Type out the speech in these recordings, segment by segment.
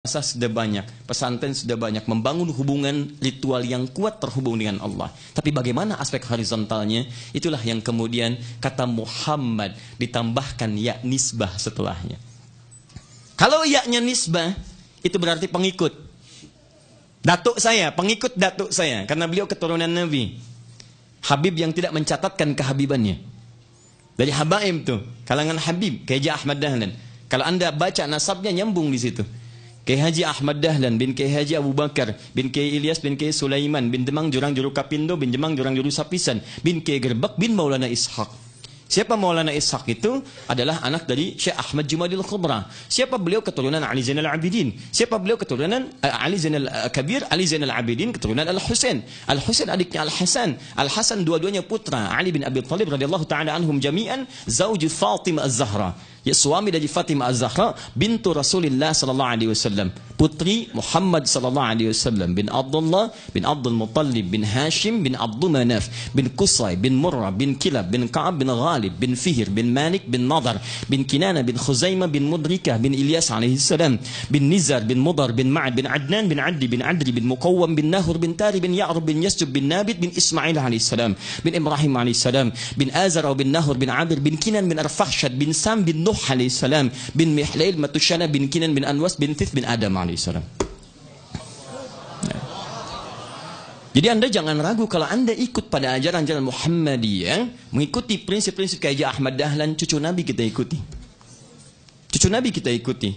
Masa sudah banyak, pesantren sudah banyak membangun hubungan ritual yang kuat terhubung dengan Allah. Tapi bagaimana aspek horizontalnya? Itulah yang kemudian kata Muhammad ditambahkan ya nisbah setelahnya. Kalau yaknya nisbah, itu berarti pengikut. Datuk saya, pengikut datuk saya. Karena beliau keturunan Nabi. Habib yang tidak mencatatkan kehabibannya. Dari Habaim tuh, kalangan Habib, Keja Ahmad Dahlan. Kalau anda baca nasabnya nyambung di situ. Kiai Haji Ahmad Dahlan bin Kiai Haji Abu Bakar bin Kiai Ilyas bin Kiai Sulaiman bin Demang Jurang Juru Kapindo bin Demang Jurang Juru Sapisan bin Kiai Gerbak bin Maulana Ishak. Siapa Maulana Ishak itu adalah anak dari Syekh Ahmad Jumadil Khubra. Siapa beliau keturunan Ali Zainal Abidin. Siapa beliau keturunan eh, Ali Zainal eh, Kabir, Ali Zainal Abidin keturunan Al Husain. Al Husain adiknya Al Hasan. Al Hasan dua-duanya putra Ali bin Abi Thalib radhiyallahu taala anhum jami'an zauj Fatimah Az-Zahra. ya suami dari Fatimah Az-Zahra bintu Rasulullah sallallahu alaihi wasallam, putri Muhammad sallallahu alaihi wasallam bin Abdullah bin Abdul Muttalib bin Hashim bin Abdul Manaf bin Qusay bin Murra bin Kilab bin Ka'ab bin Ghalib bin Fihr bin Malik bin Nadar bin Kinana bin Khuzaimah bin Mudrikah bin Ilyas alaihi salam bin Nizar bin Mudar bin Ma'ad bin Adnan bin Adli bin Adri bin Muqawwam bin Nahur bin Tari bin Ya'rub bin Yasjub bin Nabit bin Ismail alaihi salam bin Ibrahim alaihi salam bin Azar bin Nahur bin Amir bin Kinan bin Arfakhshad bin Sam bin Nuh alaihissalam, bin Mihlail, Matushana, bin Kinan, bin Anwas, bin Tith, bin Adam alaihissalam. Ya. Jadi anda jangan ragu kalau anda ikut pada ajaran-ajaran Muhammadiyah, mengikuti prinsip-prinsip kayak Ahmad Dahlan, cucu Nabi kita ikuti. Cucu Nabi kita ikuti.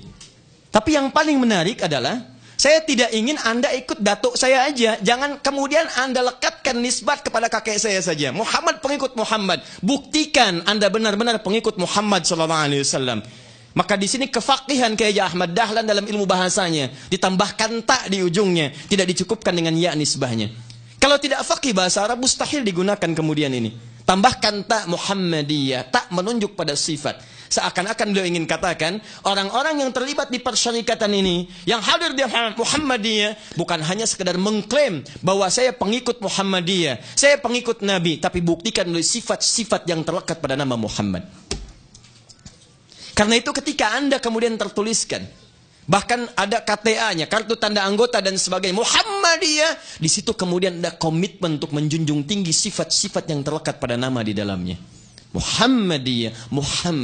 Tapi yang paling menarik adalah saya tidak ingin Anda ikut datuk saya aja. Jangan kemudian Anda lekat dekatkan nisbat kepada kakek saya saja. Muhammad pengikut Muhammad. Buktikan Anda benar-benar pengikut Muhammad sallallahu alaihi wasallam. Maka di sini kefakihan kayak Ahmad Dahlan dalam ilmu bahasanya ditambahkan tak di ujungnya, tidak dicukupkan dengan ya nisbahnya. Kalau tidak fakih bahasa Arab mustahil digunakan kemudian ini. Tambahkan tak Muhammadiyah, tak menunjuk pada sifat. Seakan-akan beliau ingin katakan, orang-orang yang terlibat di persyarikatan ini, yang hadir di Muhammadiyah, bukan hanya sekedar mengklaim bahwa saya pengikut Muhammadiyah, saya pengikut Nabi, tapi buktikan oleh sifat-sifat yang terlekat pada nama Muhammad. Karena itu ketika Anda kemudian tertuliskan, Bahkan ada KTA-nya, kartu tanda anggota dan sebagainya. Muhammadiyah. Di situ kemudian ada komitmen untuk menjunjung tinggi sifat-sifat yang terlekat pada nama di dalamnya. Muhammadiyah, Muhammad.